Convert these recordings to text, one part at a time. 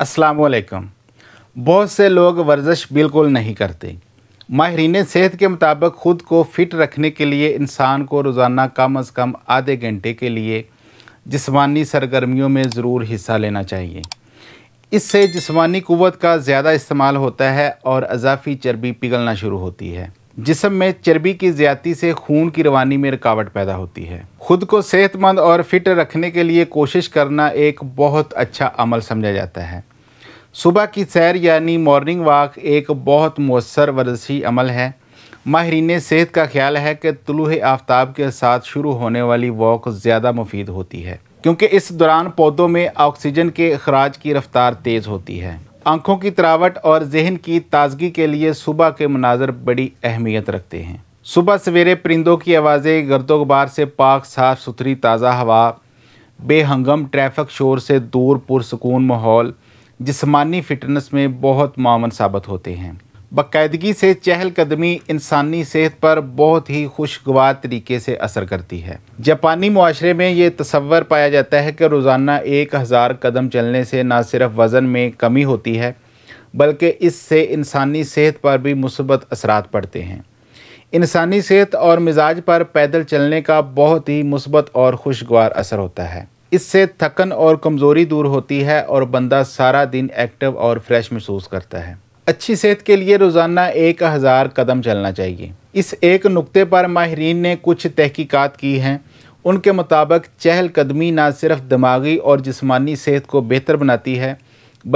असलकम बहुत से लोग वर्जिश बिल्कुल नहीं करते माहरीन सेहत के मुताबिक ख़ुद को फिट रखने के लिए इंसान को रोज़ाना कम अज़ कम आधे घंटे के लिए जिस्मानी सरगर्मियों में ज़रूर हिस्सा लेना चाहिए इससे जिस्मानी क़वत का ज़्यादा इस्तेमाल होता है और अजाफी चर्बी पिघलना शुरू होती है जिसम में चर्बी की ज्यादा से खून की रवानी में रुकावट पैदा होती है खुद को सेहतमंद और फिट रखने के लिए कोशिश करना एक बहुत अच्छा अमल समझा जाता है सुबह की सैर यानी मॉर्निंग वॉक एक बहुत मौसर वर्जी अमल है माहरीन सेहत का ख्याल है कि तुलूह आफ्ताब के साथ शुरू होने वाली वॉक ज़्यादा मुफीद होती है क्योंकि इस दौरान पौधों में ऑक्सीजन के अखराज की रफ्तार तेज़ होती है आँखों की तरावट और जहन की ताजगी के लिए सुबह के मनाजर बड़ी अहमियत रखते हैं सुबह सवेरे परिंदों की आवाज़ें गर्दो गबार से पाक साफ सुथरी ताज़ा हवा बेहंगम ट्रैफिक शोर से दूर पुरसकून माहौल जिसमानी फिटनेस में बहुत मामन साबित होते हैं बाकायदगी से चहलकदमी इंसानी सेहत पर बहुत ही खुशगवार तरीके से असर करती है जापानी माशरे में ये तस्वर पाया जाता है कि रोज़ाना एक हज़ार कदम चलने से ना सिर्फ वज़न में कमी होती है बल्कि इससे इंसानी सेहत पर भी मुसबत असरात पड़ते हैं इंसानी सेहत और मिजाज पर पैदल चलने का बहुत ही मुसबत और खुशगवार असर होता है इससे थकन और कमज़ोरी दूर होती है और बंदा सारा दिन एक्टिव और फ्रेश महसूस करता है अच्छी सेहत के लिए रोज़ाना एक हज़ार कदम चलना चाहिए इस एक नुक्ते पर माहरीन ने कुछ तहकीकात की हैं उनके मुताबिक चहलकदमी ना सिर्फ दिमागी और जिस्मानी सेहत को बेहतर बनाती है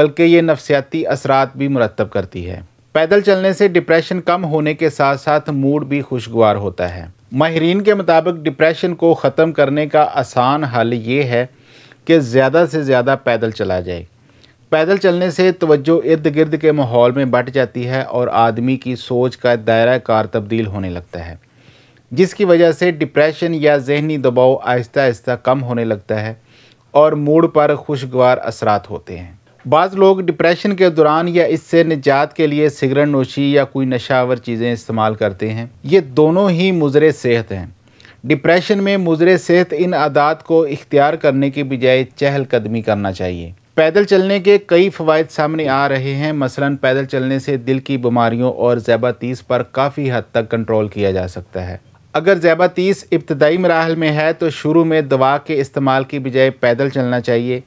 बल्कि ये नफसियाती असरात भी मुरतब करती है पैदल चलने से डिप्रेशन कम होने के साथ साथ मूड भी खुशगवार होता है माहरीन के मुताबिक डिप्रेशन को ख़त्म करने का आसान हल ये है कि ज़्यादा से ज़्यादा पैदल चला जाए पैदल चलने से तवज्जो इर्द गिर्द के माहौल में बट जाती है और आदमी की सोच का दायरा कार तब्दील होने लगता है जिसकी वजह से डिप्रेशन या जहनी दबाव आहिस्ता आहिस्ता कम होने लगता है और मूड पर खुशगवार असरात होते हैं बाज़ लोग डिप्रेशन के दौरान या इससे निजात के लिए सिगरेट नोशी या कोई नशावर चीज़ें इस्तेमाल करते हैं ये दोनों ही मुजर सेहत हैं डिप्रेशन में मुजर सेहत इन आदात को इख्तियार करने के बजाय चहलकदमी करना चाहिए पैदल चलने के कई फ़वाद सामने आ रहे हैं मसलन पैदल चलने से दिल की बीमारियों और जैबातीस पर काफ़ी हद तक कंट्रोल किया जा सकता है अगर जैबातीस इब्तदाई मराहल में है तो शुरू में दवा के इस्तेमाल की बजाय पैदल चलना चाहिए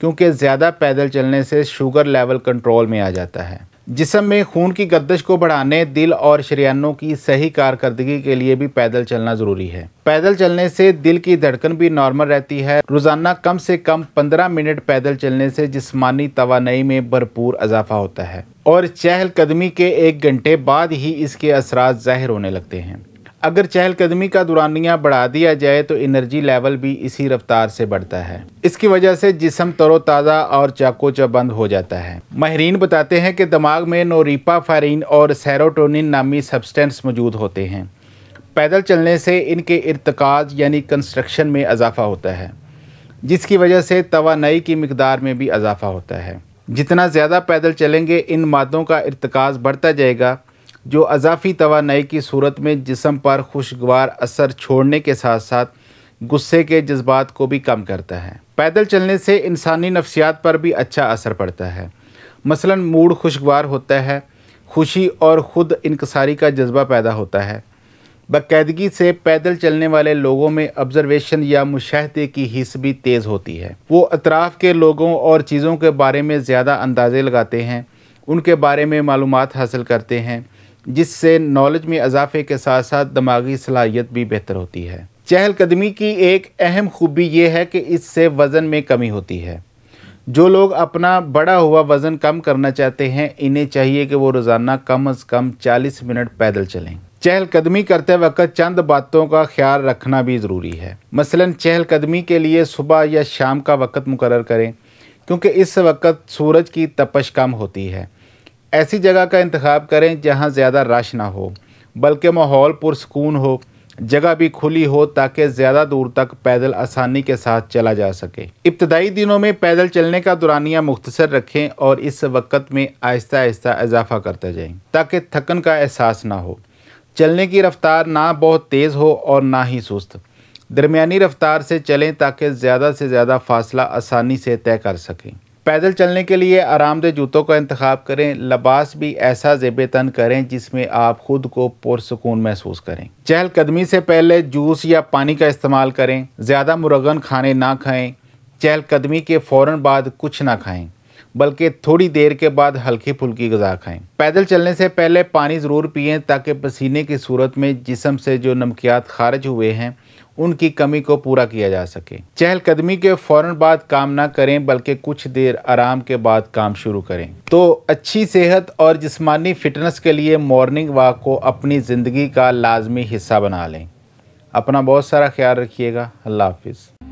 क्योंकि ज़्यादा पैदल चलने से शुगर लेवल कंट्रोल में आ जाता है जिसम में खून की गर्दश को बढ़ाने दिल और शरियानों की सही कारकर्दगी के लिए भी पैदल चलना ज़रूरी है पैदल चलने से दिल की धड़कन भी नॉर्मल रहती है रोज़ाना कम से कम 15 मिनट पैदल चलने से जिस्मानी तोानाई में भरपूर इजाफा होता है और चहलकदमी के एक घंटे बाद ही इसके असरा ज़ाहिर होने लगते हैं अगर चहलकदमी का दुरानिया बढ़ा दिया जाए तो एनर्जी लेवल भी इसी रफ्तार से बढ़ता है इसकी वजह से जिसम तरोताज़ा और चाको चबंद हो जाता है माहरीन बताते हैं कि दिमाग में नोरीपा फारीन और सैरोटोनिन नामी सब्सटेंस मौजूद होते हैं पैदल चलने से इनके इरतकाज यानी कंस्ट्रक्शन में अजाफा होता है जिसकी वजह से तोानाई की मकदार में भी अजाफा होता है जितना ज़्यादा पैदल चलेंगे इन मादों का इरतकाज बढ़ता जाएगा जो अजाफी तोानाई की सूरत में जिसम पर खुशगवार असर छोड़ने के साथ साथ गुस्से के जज्बात को भी कम करता है पैदल चलने से इंसानी नफसियात पर भी अच्छा असर पड़ता है मसलन मूड खुशगवार होता है खुशी और ख़ुद इंकसारी का जज्बा पैदा होता है बाकायदगी से पैदल चलने वाले लोगों में ऑब्ज़रवेशन या मुशाहदे की हिस्स भी तेज़ होती है वो अतराफ़ के लोगों और चीज़ों के बारे में ज़्यादा अंदाज़े लगाते हैं उनके बारे में मालूम हासिल करते हैं जिससे नॉलेज में इजाफे के साथ साथ दिमागी सलाहियत भी बेहतर होती है चहलकदमी की एक अहम खूबी यह है कि इससे वज़न में कमी होती है जो लोग अपना बड़ा हुआ वज़न कम करना चाहते हैं इन्हें चाहिए कि वो रोज़ाना कम अज़ कम 40 मिनट पैदल चलें चहलकदमी करते वक्त चंद बातों का ख्याल रखना भी ज़रूरी है मसलन चहलकदमी के लिए सुबह या शाम का वक्त मुकर करें क्योंकि इस वक्त सूरज की तपश कम होती है ऐसी जगह का इंतखब करें जहाँ ज़्यादा रश ना हो बल्कि माहौल पुरसकून हो जगह भी खुली हो ताकि ज़्यादा दूर तक पैदल आसानी के साथ चला जा सके इब्तदाई दिनों में पैदल चलने का दुरानिया मुख्तसर रखें और इस वक्त में आहिस्ता आहिस्ता इजाफा करते जाएं ताकि थकन का एहसास ना हो चलने की रफ़्तार ना बहुत तेज़ हो और ना ही सुस्त दरमिया रफ़्तार से चलें ताकि ज़्यादा से ज़्यादा फासला आसानी से तय कर सकें पैदल चलने के लिए आरामदेह जूतों का इंतखब करें लबास भी ऐसा जेब तन करें जिसमें आप ख़ुद को पुरसकून महसूस करें चहलकदमी से पहले जूस या पानी का इस्तेमाल करें ज़्यादा मुरगन खाने ना खाएं चहलकदमी के फ़ौर बाद कुछ ना खाएं बल्कि थोड़ी देर के बाद हल्की फुल्की गज़ा खाएं पैदल चलने से पहले पानी ज़रूर पिएं ताकि पसीने की सूरत में जिसम से जो नमकियात खारिज हुए हैं उनकी कमी को पूरा किया जा सके चहलकदमी के फौरन बाद काम ना करें बल्कि कुछ देर आराम के बाद काम शुरू करें तो अच्छी सेहत और जिस्मानी फिटनेस के लिए मॉर्निंग वॉक को अपनी ज़िंदगी का लाजमी हिस्सा बना लें अपना बहुत सारा ख्याल रखिएगा अल्लाह हाफिज़